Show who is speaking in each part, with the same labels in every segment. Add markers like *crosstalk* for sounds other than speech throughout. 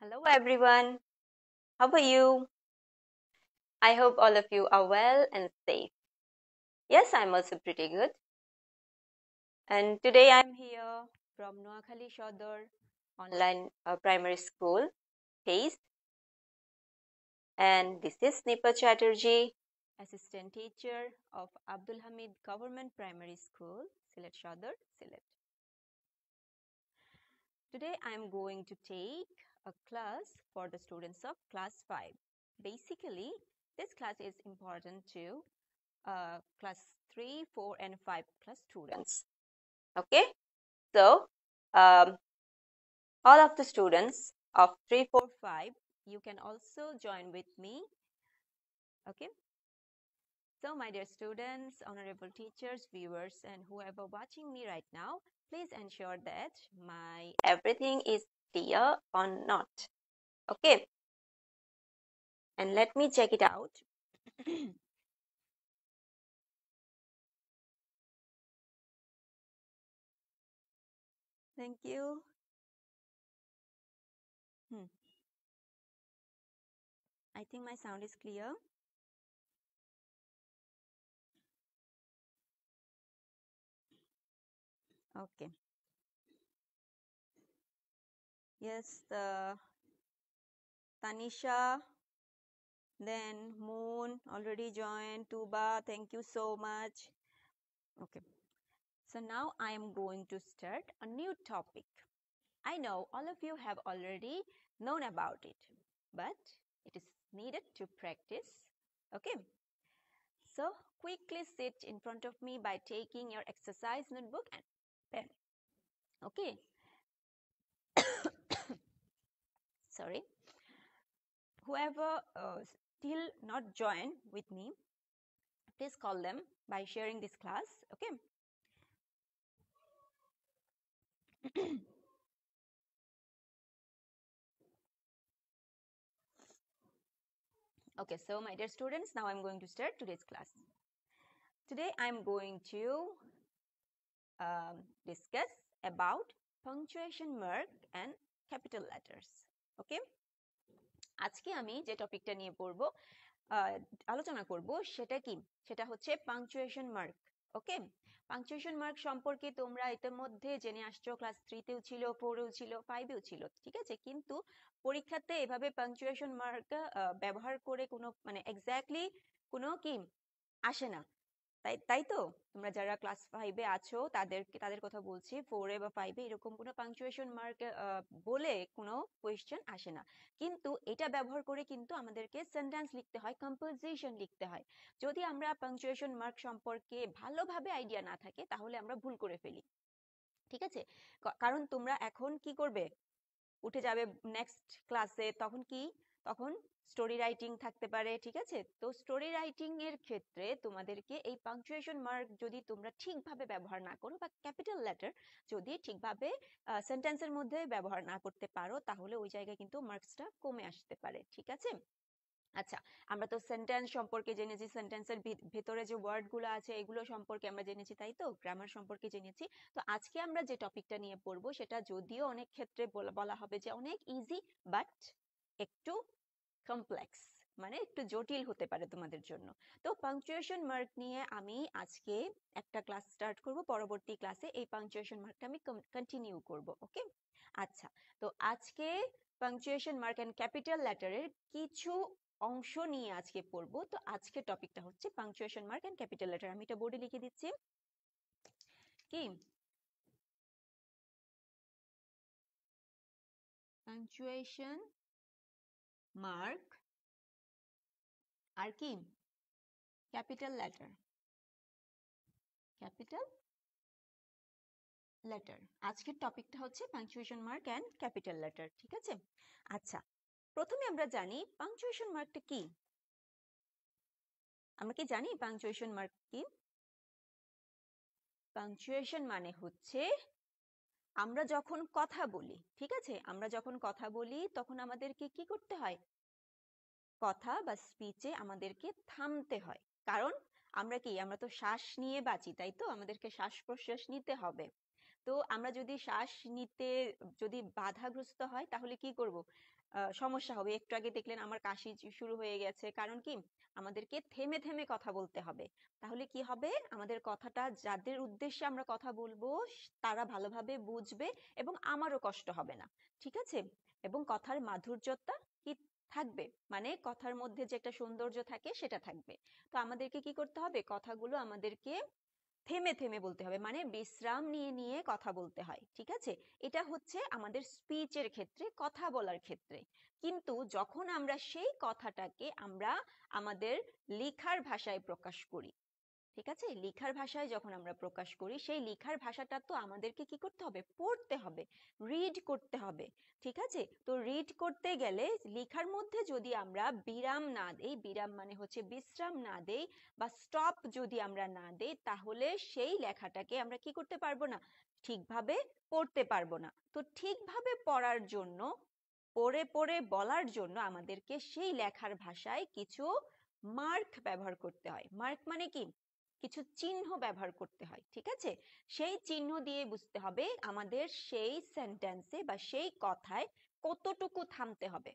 Speaker 1: Hello everyone, how are you? I hope all of you are well and safe. Yes, I'm also pretty good. And today I'm
Speaker 2: here from Noakhali Shodor Online uh, Primary School, phase. And this is Nipa Chatterjee, Assistant Teacher of Abdul Hamid Government Primary School, Silet Shodor, Silet. Today I'm going to take a class for the students of class 5. Basically, this class is important to uh, class 3, 4 and 5 class students.
Speaker 1: Okay, so
Speaker 2: um, all of the students of 3, 4, 5, you can also join with me. Okay, so my dear students, honorable teachers, viewers and whoever watching me right now, please ensure that my everything is clear or not okay
Speaker 1: and let me check it out *clears throat* thank you hmm. I think my sound is clear okay Yes, the Tanisha,
Speaker 2: then Moon already joined, Tuba, thank you so much. Okay. So now I am going to start a new topic. I know all of you have already known about it, but it is needed to practice. Okay. So quickly sit in front of me by taking your exercise notebook and pen. Okay. sorry whoever uh, still not join with me please call them by
Speaker 1: sharing this class okay *clears throat* okay so my dear students now i'm going to start today's class today
Speaker 2: i'm going to um, discuss about punctuation mark and capital letters ওকে আজকে আমি যে টপিকটা নিয়ে পড়বো আলোচনা করব সেটা কি সেটা হচ্ছে punctuation mark okay punctuation mark সম্পর্কে তোমরা ইতিমধ্যে জেনে আসছো ক্লাস থ্রিতেও ছিল ফোরেও ছিল ফাইভেও ছিল ঠিক আছে কিন্তু পরীক্ষাতে এভাবে পাংচুয়েশন মার্ক ব্যবহার করে কোনো মানে এক্স্যাক্টলি কোনো কি আসে না তাই তাই তো তোমরা যারা ক্লাস ফাইভে আছো তাদের তাদের কথা বলছি ফোরে বা ফাইভে এরকম কোনো পাংচুয়েশন মার্ক বলে কোনো কোয়েশ্চেন আসে না কিন্তু এটা ব্যবহার করে কিন্তু আমাদেরকে সেন্টেন্স লিখতে হয় কম্পোজিশন লিখতে হয় যদি আমরা পাংচুয়েশন মার্ক সম্পর্কে ভালোভাবে আইডিয়া না থাকে তাহলে আমরা ভুল করে ফেলি ঠিক আছে কারণ তোমরা এখন কি করবে উঠে যাবে নেক্সট ক্লাসে তখন কি তখন স্টোরি রাইটিং থাকতে পারে ঠিক আছে তো স্টোরি রাইটিং এর ক্ষেত্রে তোমাদেরকে এই পাংচুয়েশন মার্ক যদি তোমরা ঠিকভাবে ব্যবহার না করো বা ক্যাপিটাল লেটার যদি ঠিকভাবে সেন্টেন্সের মধ্যে ব্যবহার না করতে পারো তাহলে ওই জায়গায় কিন্তু মার্কসটা কমে আসতে পারে ঠিক আছে আচ্ছা আমরা তো সেন্টেন্স সম্পর্কে জেনেছি সেন্টেন্সের ভেতরে যে ওয়ার্ডগুলো আছে এগুলো সম্পর্কে আমরা জেনেছি তাই তো গ্রামার সম্পর্কে জেনেছি তো আজকে আমরা যে টপিকটা নিয়ে পড়বো সেটা যদিও অনেক ক্ষেত্রে বলা হবে যে অনেক ইজি বাট একটু কমপ্লেক্স মানে একটু জটিল হতে পারে তোমাদের জন্য তো পাংচুয়েশন মার্ক নিয়ে আমি আজকে একটা ক্লাস স্টার্ট করব পরবর্তী ক্লাসে এই পাংচুয়েশন মার্কটা আমি কন্টিনিউ করব ওকে আচ্ছা তো আজকে পাংচুয়েশন মার্ক অ্যান্ড ক্যাপিটাল লেটারের কিছু অংশ নিয়ে আজকে পড়ব তো আজকে টপিকটা হচ্ছে punctuation mark and capital letter আমি এটা বোর্ডে
Speaker 1: লিখে দিচ্ছি কি punctuation মার্ক আর কি ক্যাপিটাল লেটার ক্যাপিটাল লেটার আজকের টপিকটা হচ্ছে
Speaker 2: punctuation mark and capital letter ঠিক আছে আচ্ছা প্রথমে আমরা জানি পাংচুয়েশন মার্কটা কি আমরা কি জানি পাংচুয়েশন মার্ক কি পাংচুয়েশন মানে হচ্ছে আমরা যখন কথা বলি ঠিক আছে আমরা যখন কথা বলি তখন আমাদেরকে কি করতে হয় কথা বা স্পিচে আমাদেরকে থামতে হয় কারণ আমরা কি আমরা তো শ্বাস নিয়ে বাঁচি তাই তো আমাদেরকে শ্বাস প্রশ্বাস নিতে হবে তো আমরা যদি শ্বাস নিতে যদি বাধাগ্রস্ত হয় তাহলে কি করব সমস্যা হবে একটু আগে দেখলেন আমার কাশি শুরু হয়ে গেছে কারণ কি আমাদেরকে থেমে থেমে কথা বলতে হবে তাহলে কি হবে আমাদের কথাটা যাদের উদ্দেশ্যে আমরা কথা বলবো তারা ভালোভাবে বুঝবে এবং আমারও কষ্ট হবে না ঠিক আছে এবং কথার মাধুর্যতা কি থাকবে মানে কথার মধ্যে যে একটা সৌন্দর্য থাকে সেটা থাকবে তো আমাদেরকে কি করতে হবে কথাগুলো আমাদেরকে থেমে থেমে বলতে হবে মানে বিশ্রাম নিয়ে নিয়ে কথা বলতে হয় ঠিক আছে এটা হচ্ছে আমাদের স্পিচের ক্ষেত্রে কথা বলার ক্ষেত্রে কিন্তু যখন আমরা সেই কথাটাকে আমরা আমাদের লেখার ভাষায় প্রকাশ করি ঠিক আছে লিখার ভাষায় যখন আমরা প্রকাশ করি সেই লিখার ভাষাটা তো আমাদেরকে কি করতে হবে পড়তে হবে রিড করতে হবে ঠিক আছে তো রিড করতে গেলে লিখার মধ্যে যদি আমরা বিরাম না দেই বিরাম মানে হচ্ছে বিশ্রাম না দেই বা স্টপ যদি আমরা না দেই তাহলে সেই লেখাটাকে আমরা কি করতে পারবো না ঠিকভাবে পড়তে পারবো না তো ঠিকভাবে পড়ার জন্য পড়ে পড়ে বলার জন্য আমাদেরকে সেই লেখার ভাষায় কিছু মার্ক ব্যবহার করতে হয় মার্ক মানে কি কিছু চিহ্ন ব্যবহার করতে হয় ঠিক আছে সেই চিহ্ন দিয়ে বুঝতে হবে আমাদের সেই সেন্টেন্সে বা সেই কথায় কতটুকু থামতে হবে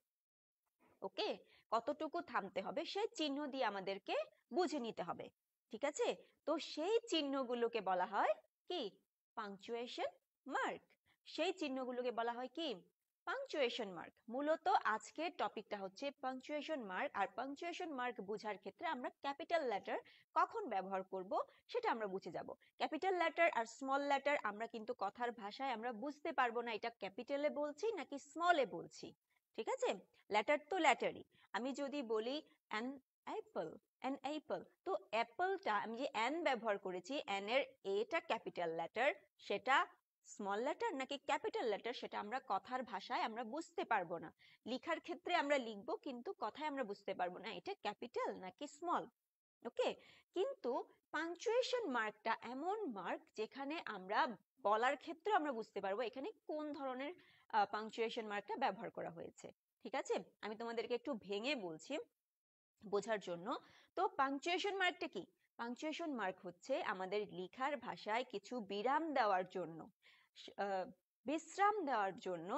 Speaker 2: ওকে কতটুকু থামতে হবে সেই চিহ্ন দিয়ে আমাদেরকে বুঝে নিতে হবে ঠিক আছে তো সেই চিহ্নগুলোকে বলা হয় কি পাংচুয়েশন মার্ক সেই চিহ্নগুলোকে বলা হয় কি পাংচুয়েশন মার্ক মূলত আজকের টপিকটা হচ্ছে পাংচুয়েশন মার্ক আর পাংচুয়েশন মার্ক বোঝার ক্ষেত্রে আমরা ক্যাপিটাল লেটার কখন ব্যবহার করব সেটা আমরা বুঝে যাব ক্যাপিটাল লেটার আর স্মল লেটার আমরা কিন্তু কথার ভাষায় আমরা বুঝতে পারবো না এটা ক্যাপিটালে বলছি নাকি স্মলে বলছি ঠিক আছে লেটার তো লেটারই আমি যদি বলি অ্যান অ্যাপল অ্যান অ্যাপল তো অ্যাপলটা আমি যে অ্যান ব্যবহার করেছি অ্যান এর এটা ক্যাপিটাল লেটার সেটা স্মল লেটার নাকি ক্যাপিটাল লেটার সেটা আমরা কথার ভাষায় আমরা বুঝতে পারবো না লিখার ক্ষেত্রে আমরা লিখব কিন্তু কথায় আমরা বুঝতে পারবো না এটা ক্যাপিটাল নাকি স্মল ওকে কিন্তু পাংচুয়েশন মার্কটা এমন মার্ক যেখানে আমরা বলার ক্ষেত্রে আমরা বুঝতে পারবো এখানে কোন ধরনের পাংচুয়েশন মার্কটা ব্যবহার করা হয়েছে ঠিক আছে আমি তোমাদেরকে একটু ভেঙে বলছি বোঝার জন্য তো পাংচুয়েশন মার্কটা কি পাংচুয়েশন মার্ক হচ্ছে আমাদের লেখার ভাষায় কিছু বিরাম দেওয়ার জন্য বিশ্রাম দেওয়ার জন্য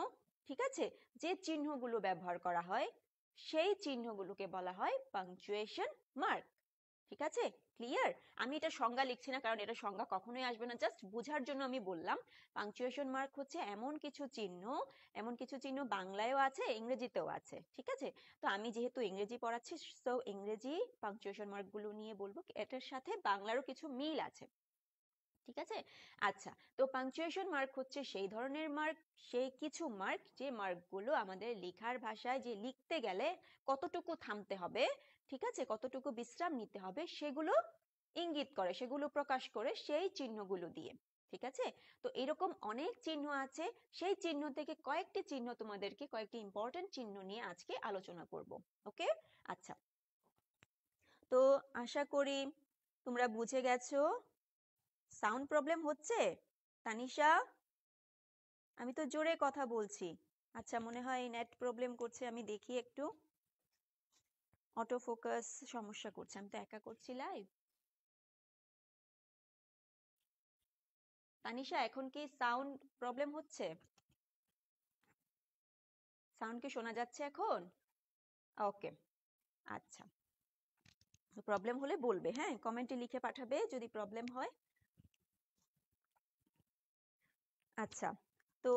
Speaker 2: ঠিক আছে যে চিহ্নগুলো ব্যবহার করা হয় সেই চিহ্নগুলোকে বলা হয় পাংচুয়েশন মার্ক ঠিক আছে ক্লিয়ার আমি এটা সংজ্ঞা লিখছি না কারণ এটা সংজ্ঞা কখনোই আসবে না জাস্ট বোঝার জন্য আমি বললাম পাংচুয়েশন মার্ক হচ্ছে এমন কিছু চিহ্ন এমন কিছু চিহ্ন বাংলায়ও আছে ইংরেজিতেও আছে ঠিক আছে তো আমি যেহেতু ইংরেজি পড়াচ্ছি তো ইংরেজি পাংচুয়েশন মার্কগুলো নিয়ে বলবো এটার সাথে বাংলারও কিছু মিল আছে ঠিক আছে আচ্ছা তো পাংচুয়েশন মার্ক হচ্ছে সেই ধরনের মার্ক সেই কিছু মার্ক যে মার্কগুলো আমাদের লেখার ভাষায় যে লিখতে গেলে কতটুকু থামতে হবে ঠিক আছে কতটুকু বিশ্রাম নিতে হবে সেগুলো ইঙ্গিত করে সেগুলো প্রকাশ করে সেই চিহ্নগুলো দিয়ে ঠিক আছে তো এরকম অনেক চিহ্ন আছে সেই চিহ্ন থেকে কয়েকটি চিহ্ন তোমাদেরকে কয়েকটি ইম্পর্টেন্ট চিহ্ন নিয়ে আজকে আলোচনা করব ওকে আচ্ছা তো আশা করি তোমরা বুঝে গেছো সাউন্ড প্রবলেম হচ্ছে তানিশা আমি তো জোরে কথা বলছি আচ্ছা মনে হয় নেট প্রবলেম করছে আমি দেখি একটু অটো ফোকাস সমস্যা করছে আমি তো একা করছি লাইভ তানিশা এখন কি সাউন্ড প্রবলেম হচ্ছে সাউন্ড কি শোনা যাচ্ছে এখন ওকে আচ্ছা প্রবলেম হলে বলবে হ্যাঁ কমেন্টে লিখে পাঠাবে যদি প্রবলেম হয় আচ্ছা তো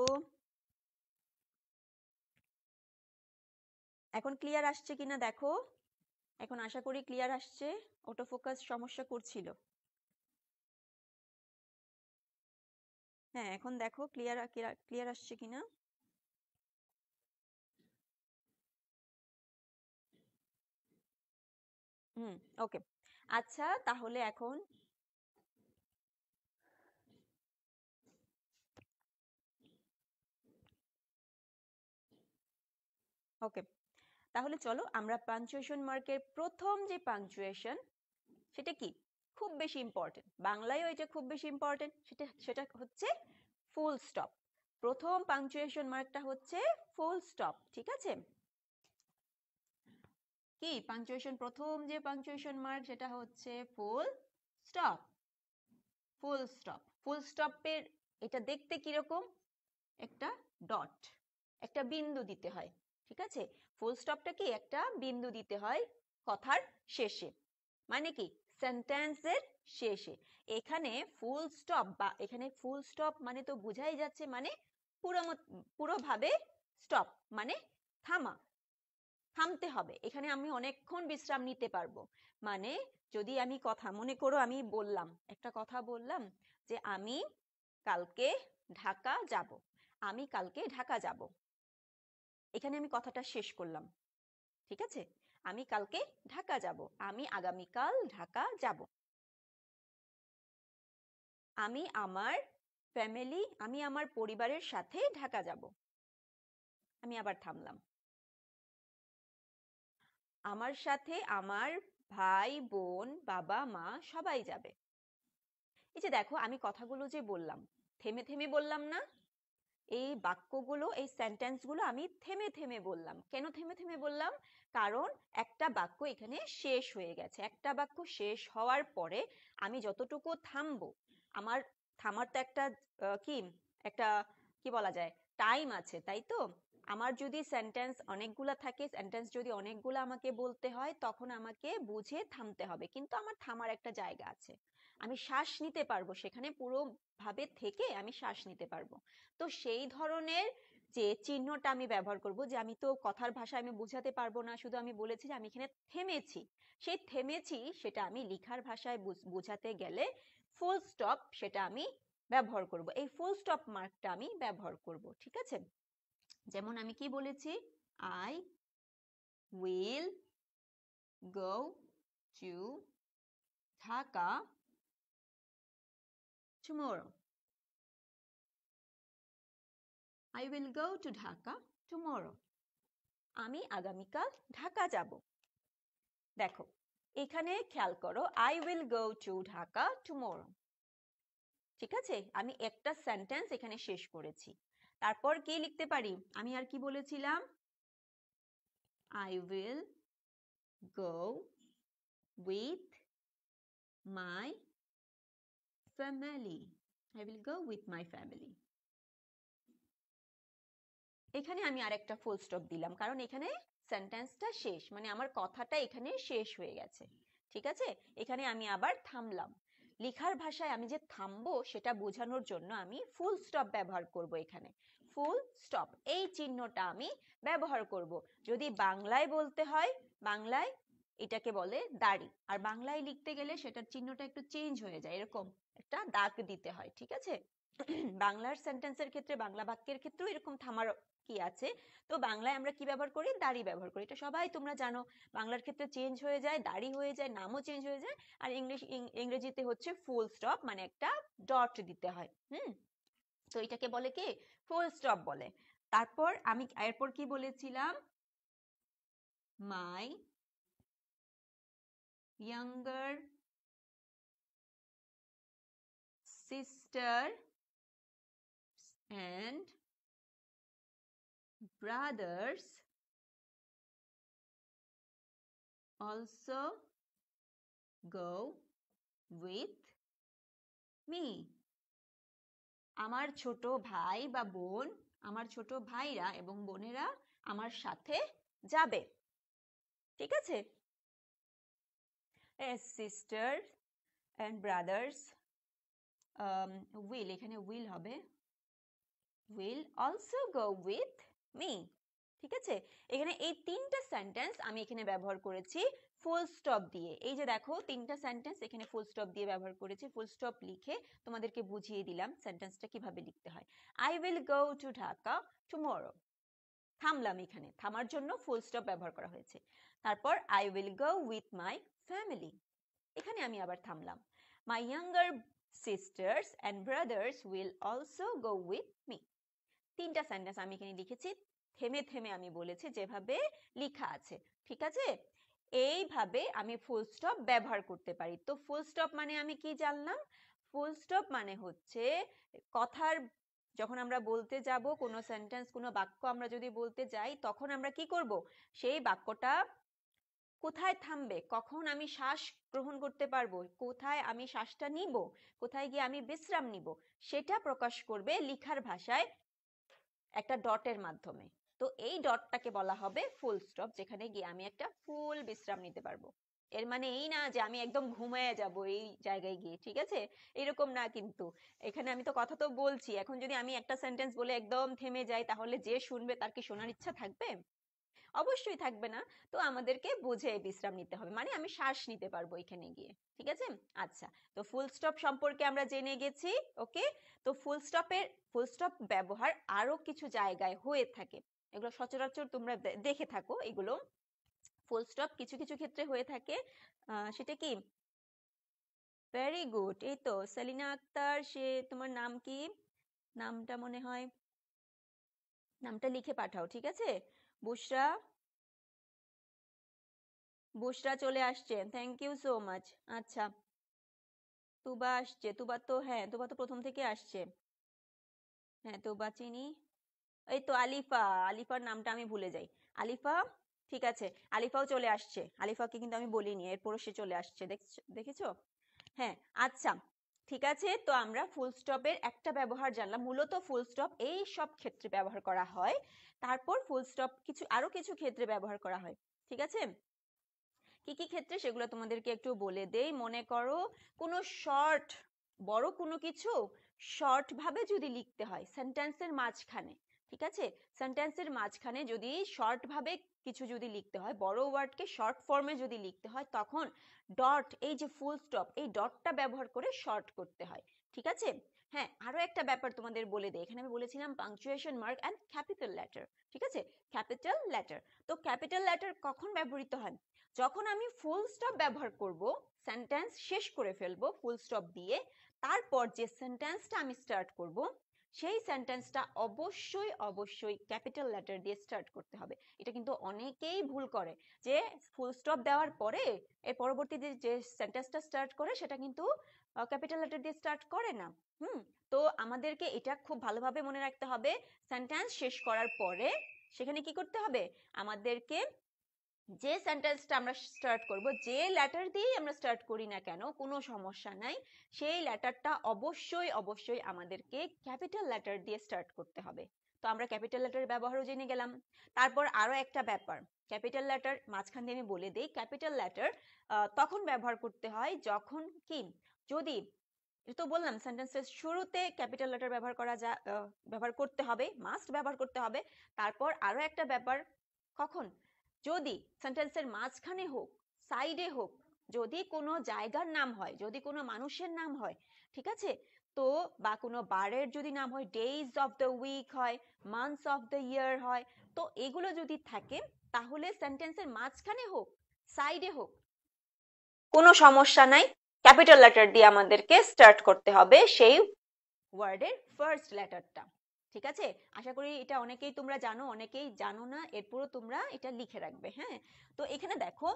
Speaker 2: এখন ক্লিয়ার আসছে কিনা দেখো এখন আশা করি ক্লিয়ার আসছে অটো ফোকাস সমস্যা করছিল
Speaker 1: হ্যাঁ এখন দেখো ক্লিয়ার ক্লিয়ার আসছে কিনা
Speaker 2: হুম ওকে আচ্ছা তাহলে এখন ওকে তাহলে চলো আমরা পাঞ্চুয়েশন মার্কের প্রথম যে পাঞ্চুয়েশন সেটা কি খুব বেশি ইম্পর্টেন্ট বাংলায়ও এটা খুব বেশি ইম্পর্টেন্ট সেটা সেটা হচ্ছে ফুল স্টপ প্রথম পাঞ্চুয়েশন মার্কটা হচ্ছে ফুল স্টপ ঠিক আছে কি পাঞ্চুয়েশন প্রথম যে পাঞ্চুয়েশন মার্ক সেটা হচ্ছে ফুল স্টপ ফুল স্টপ ফুল স্টপের এটা দেখতে কিরকম একটা ডট একটা বিন্দু দিতে হয় ঠিক আছে ফুল স্টপটা কি একটা বিন্দু দিতে হয় কথার শেষে মানে কি সেন্টেন্সের শেষে এখানে ফুল স্টপ বা এখানে ফুল স্টপ মানে তো বোঝাই যাচ্ছে মানে পুরো পুরোভাবে স্টপ মানে থামা থামতে হবে এখানে আমি অনেকক্ষণ বিশ্রাম নিতে পারবো মানে যদি আমি কথা মনে করো আমি বললাম একটা কথা বললাম যে আমি কালকে ঢাকা যাব আমি কালকে ঢাকা যাব এখানে আমি কথাটা শেষ করলাম ঠিক আছে আমি কালকে ঢাকা যাব আমি আগামীকাল ঢাকা যাব আমি আমার ফ্যামিলি আমি আমার পরিবারের সাথে ঢাকা যাব আমি আবার থামলাম আমার সাথে আমার ভাই বোন বাবা মা সবাই যাবে এই যে দেখো আমি কথাগুলো যে বললাম থেমে থেমে বললাম না এই বাক্যগুলো এই সেন্টেন্সগুলো আমি থেমে থেমে বললাম কেন থেমে থেমে বললাম কারণ একটা বাক্য এখানে শেষ হয়ে গেছে একটা বাক্য শেষ হওয়ার পরে আমি যতটুকু থামবো আমার থামার তো একটা কি একটা কি বলা যায় টাইম আছে তাই তো আমার যদি সেন্টেন্স অনেকগুলা থাকে সেন্টেন্স যদি অনেকগুলো আমাকে বলতে হয় তখন আমাকে বুঝে থামতে হবে কিন্তু আমার থামার একটা জায়গা আছে আমি শ্বাস নিতে পারবো সেখানে পুরো ভাবে থেকে আমি শ্বাস নিতে পারবো তো সেই ধরনের যে চিহ্নটা আমি ব্যবহার করব যে আমি তো কথার ভাষা আমি বুঝাতে পারবো না শুধু আমি বলেছি যে আমি এখানে থেমেছি সেই থেমেছি সেটা আমি লিখার ভাষায় বোঝাতে গেলে ফুল স্টপ সেটা আমি ব্যবহার করব এই ফুল স্টপ মার্কটা আমি ব্যবহার করব ঠিক আছে যেমন আমি কি বলেছি I will
Speaker 1: go to Dhaka tomorrow. I will go to Dhaka tomorrow. আমি আগামীকাল ঢাকা যাব
Speaker 2: দেখো এখানে খেয়াল করো I will go to Dhaka tomorrow ঠিক আছে আমি একটা সেন্টেন্স এখানে শেষ করেছি তারপর কি লিখতে পারি আমি আর কি বলেছিলাম I will go with my family I will go with my family এখানে আমি আরেকটা ফুল স্টপ দিলাম কারণ এখানে সেন্টেন্সটা শেষ মানে আমার কথাটা এখানে শেষ হয়ে গেছে ঠিক আছে এখানে আমি আবার থামলাম লিখার ভাষায় আমি যে থামবো সেটা বোঝানোর জন্য আমি ফুল স্টপ ব্যবহার করব এখানে ফুল স্টপ এই চিহ্নটা আমি ব্যবহার করব যদি বাংলায় বলতে হয় বাংলায় এটাকে বলে দাড়ি আর বাংলায় লিখতে গেলে সেটার চিহ্নটা একটু চেঞ্জ হয়ে যায় এরকম একটা দাগ দিতে হয় ঠিক আছে *clears throat* বাংলার সেন্টেন্সের ক্ষেত্রে বাংলা বাক্যের ক্ষেত্রেও এরকম থামার কি আছে তো বাংলায় আমরা কি ব্যবহার করি দাড়ি ব্যবহার করি এটা সবাই তোমরা জানো বাংলার ক্ষেত্রে চেঞ্জ হয়ে যায় দাড়ি হয়ে যায় নামও চেঞ্জ হয়ে যায় আর ইংলিশ ইংরেজিতে হচ্ছে ফুল স্টপ মানে একটা ডট দিতে হয় হুম তো এটাকে বলে কি ফুল স্টপ বলে তারপর আমি এরপর কি বলেছিলাম মাই
Speaker 1: younger sister and brothers also go with me আমার ছোট ভাই বা বোন
Speaker 2: আমার ছোট ভাইরা এবং বোনেরা আমার সাথে যাবে ঠিক আছে as sister and brothers will এখানে উইল হবে will also go with me ঠিক আছে এখানে এই তিনটা সেন্টেন্স আমি এখানে ব্যবহার করেছি ফুল স্টপ দিয়ে এই যে দেখো তিনটা সেন্টেন্স এখানে ফুল স্টপ দিয়ে ব্যবহার করেছি ফুল স্টপ লিখে তোমাদেরকে বুঝিয়ে দিলাম সেন্টেন্সটা কিভাবে লিখতে হয় I will go to Dhaka tomorrow থামলাম এখানে থামার জন্য ফুল স্টপ ব্যবহার করা হয়েছে তারপর I will go with my family. এখানে আমি আবার থামলাম My younger sisters and brothers will also go with me. তিনটা সেন্টেন্স আমি এখানে লিখেছি থেমে থেমে আমি বলেছি যেভাবে লেখা আছে ঠিক আছে এইভাবে আমি ফুল স্টপ ব্যবহার করতে পারি তো ফুল স্টপ মানে আমি কি জানলাম ফুল স্টপ মানে হচ্ছে কথার যখন আমরা বলতে যাব কোনো সেন্টেন্স কোনো বাক্য আমরা যদি বলতে যাই তখন আমরা কি করব সেই বাক্যটা কোথায় থামবে কখন আমি শ্বাস গ্রহণ করতে পারবো কোথায় আমি শ্বাসটা নিব কোথায় গিয়ে আমি বিশ্রাম নিব সেটা প্রকাশ করবে লিখার ভাষায় একটা ডটের মাধ্যমে তো এই ডটটাকে বলা হবে ফুল স্টপ যেখানে গিয়ে আমি একটা ফুল বিশ্রাম নিতে পারবো এর মানে এই না যে আমি একদম ঘুমায় যাব এই জায়গায় গিয়ে ঠিক আছে এরকম না কিন্তু এখানে আমি তো কথা তো বলছি এখন যদি আমি একটা সেন্টেন্স বলে একদম থেমে যাই তাহলে যে শুনবে তার কি শোনার ইচ্ছা থাকবে অবশ্যই থাকবে না তো আমাদেরকে বুঝে বিশ্রাম নিতে হবে মানে আমি শ্বাস নিতে পারবো এখানে গিয়ে ঠিক আছে আচ্ছা তো ফুল স্টপ সম্পর্কে আমরা জেনে গেছি ওকে তো ফুল স্টপের ফুল স্টপ ব্যবহার আরো কিছু জায়গায় হয়ে থাকে এগুলো সচরাচর তোমরা দেখে থাকো এগুলো ফুল স্টপ কিছু কিছু ক্ষেত্রে হয়ে থাকে সেটা কি ভেরি গুড এই তো সেলিনা আক্তার সে তোমার নাম কি নামটা মনে হয় নামটা লিখে পাঠাও ঠিক আছে বুশরা বুসরা চলে আসছে থ্যাংক ইউ সো মাচ আচ্ছা তুবা আসছে তুবা তো হ্যাঁ তুবা তো প্রথম থেকে আসছে হ্যাঁ তুবা চিনি এই তো আলিফা আলিফার নামটা আমি ভুলে যাই আলিফা ঠিক আছে আলিফাও চলে আসছে আলিফাকে কিন্তু আমি বলিনি এরপরও সে চলে আসছে দেখেছো হ্যাঁ আচ্ছা ঠিক আছে তো আমরা ফুল স্টপের একটা ব্যবহার জানলাম মূলত ফুল স্টপ এই সব ক্ষেত্রে ব্যবহার করা হয় তারপর ফুল স্টপ কিছু আরো কিছু ক্ষেত্রে ব্যবহার করা হয় ঠিক আছে কি কি ক্ষেত্রে সেগুলো তোমাদেরকে একটু বলে দেই মনে করো কোনো শর্ট বড় কোনো কিছু শর্ট ভাবে যদি লিখতে হয় সেন্টেন্সের মাঝখানে ঠিক আছে সেন্টেন্সের মাঝখানে যদি শর্ট ভাবে কিছু যদি লিখতে হয় বড় ওয়ার্ডকে শর্ট ফর্মে যদি লিখতে হয় তখন ডট এই যে ফুল স্টপ এই ডটটা ব্যবহার করে শর্ট করতে হয় ঠিক আছে হ্যাঁ আরো একটা ব্যাপার তোমাদের বলে দেয় এখানে আমি বলেছিলাম punctuation mark and capital letter ঠিক আছে ক্যাপিটাল লেটার তো ক্যাপিটাল লেটার কখন ব্যবহৃত হয় যখন আমি ফুল স্টপ ব্যবহার করব সেন্টেন্স শেষ করে ফেলব ফুল স্টপ দিয়ে তারপর যে সেন্টেন্সটা আমি স্টার্ট করব সেই সেন্টেন্সটা অবশ্যই অবশ্যই ক্যাপিটাল লেটার দিয়ে স্টার্ট করতে হবে এটা কিন্তু অনেকেই ভুল করে যে ফুল স্টপ দেওয়ার পরে এর পরবর্তীতে যে সেন্টেন্সটা স্টার্ট করে সেটা কিন্তু ক্যাপিটাল লেটার দিয়ে স্টার্ট করে না হুম তো আমাদেরকে এটা খুব ভালোভাবে মনে রাখতে হবে সেন্টেন্স শেষ করার পরে সেখানে কি করতে হবে আমাদেরকে যে সেন্টেন্সটা আমরা স্টার্ট করব যে লেটার দিয়েই আমরা স্টার্ট করি না কেন কোনো সমস্যা নাই সেই লেটারটা অবশ্যই অবশ্যই আমাদেরকে ক্যাপিটাল লেটার দিয়ে স্টার্ট করতে হবে তো আমরা ক্যাপিটাল লেটার ব্যবহারও জেনে গেলাম তারপর আরও একটা ব্যাপার ক্যাপিটাল লেটার মাঝখান দিয়ে আমি বলে দিই ক্যাপিটাল লেটার তখন ব্যবহার করতে হয় যখন কি যদি তো বললাম সেন্টেন্সের শুরুতে ক্যাপিটাল লেটার ব্যবহার করা যা ব্যবহার করতে হবে মাস্ট ব্যবহার করতে হবে তারপর আরো একটা ব্যাপার কখন যদি সেন্টেন্সের মাঝখানে হোক সাইডে হোক যদি কোনো জায়গার নাম হয় যদি কোনো মানুষের নাম হয় ঠিক আছে তো বা কোনো বারের যদি নাম হয় ডেইজ অফ দ্য উইক হয় মান্থস অফ দ্য ইয়ার হয় তো এগুলো যদি থাকে তাহলে সেন্টেন্সের মাঝখানে হোক সাইডে হোক কোনো সমস্যা নাই ক্যাপিটাল লেটার দিয়ে আমাদেরকে স্টার্ট করতে হবে সেই ওয়ার্ডের ফার্স্ট লেটারটা ঠিক আছে আশা করি এটা অনেকেই তোমরা জানো অনেকেই জানো না এরপরও তোমরা এটা লিখে রাখবে হ্যাঁ তো এখানে দেখো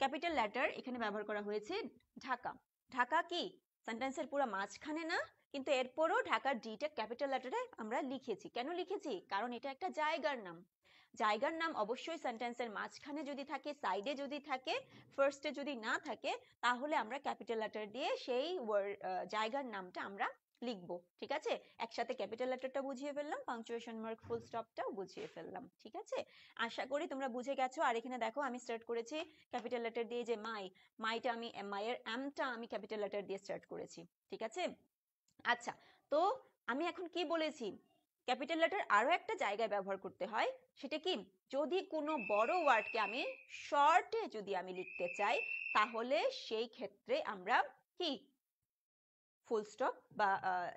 Speaker 2: ক্যাপিটাল লেটার এখানে ব্যবহার করা হয়েছে ঢাকা ঢাকা কি সেন্টেন্সের পুরো মাঝখানে না কিন্তু এরপরও ঢাকার ডিটা ক্যাপিটাল লেটারে আমরা লিখেছি কেন লিখেছি কারণ এটা একটা জায়গার নাম জায়গার নাম অবশ্যই সেন্টেন্সের মাঝখানে যদি থাকে সাইডে যদি থাকে ফার্স্টে যদি না থাকে তাহলে আমরা ক্যাপিটাল লেটার দিয়ে সেই জায়গার নামটা আমরা লিখবো ঠিক আছে একসাথে ক্যাপিটাল লেটারটা বুঝিয়ে ফেললাম পাংচুয়েশন মার্ক ফুল স্টপটাও বুঝিয়ে ফেললাম ঠিক আছে আশা করি তোমরা বুঝে গেছো আর এখানে দেখো আমি স্টার্ট করেছি ক্যাপিটাল লেটার দিয়ে যে মাই মাইটা আমি মাইয়ের এমটা আমি ক্যাপিটাল লেটার দিয়ে স্টার্ট করেছি ঠিক আছে আচ্ছা তো আমি এখন কি বলেছি ক্যাপিটাল লেটার আরও একটা জায়গায় ব্যবহার করতে হয় সেটা কি যদি কোনো বড় ওয়ার্ডকে আমি শর্টে যদি আমি লিখতে চাই তাহলে সেই ক্ষেত্রে আমরা কি ফুল স্টপ বা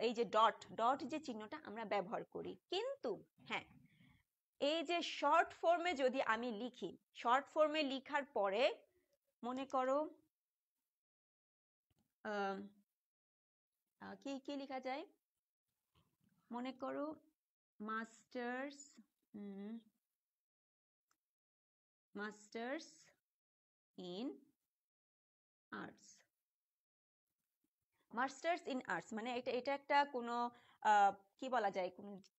Speaker 2: এই যে ডট ডট যে চিহ্নটা আমরা ব্যবহার করি কিন্তু হ্যাঁ এই যে শর্ট ফর্মে যদি আমি লিখি শর্ট ফর্মে লিখার পরে মনে করো কি কি লেখা যায় মনে করো masters
Speaker 1: um, masters in arts masters
Speaker 2: in arts মানে এটা এটা একটা কোনো কি বলা যায়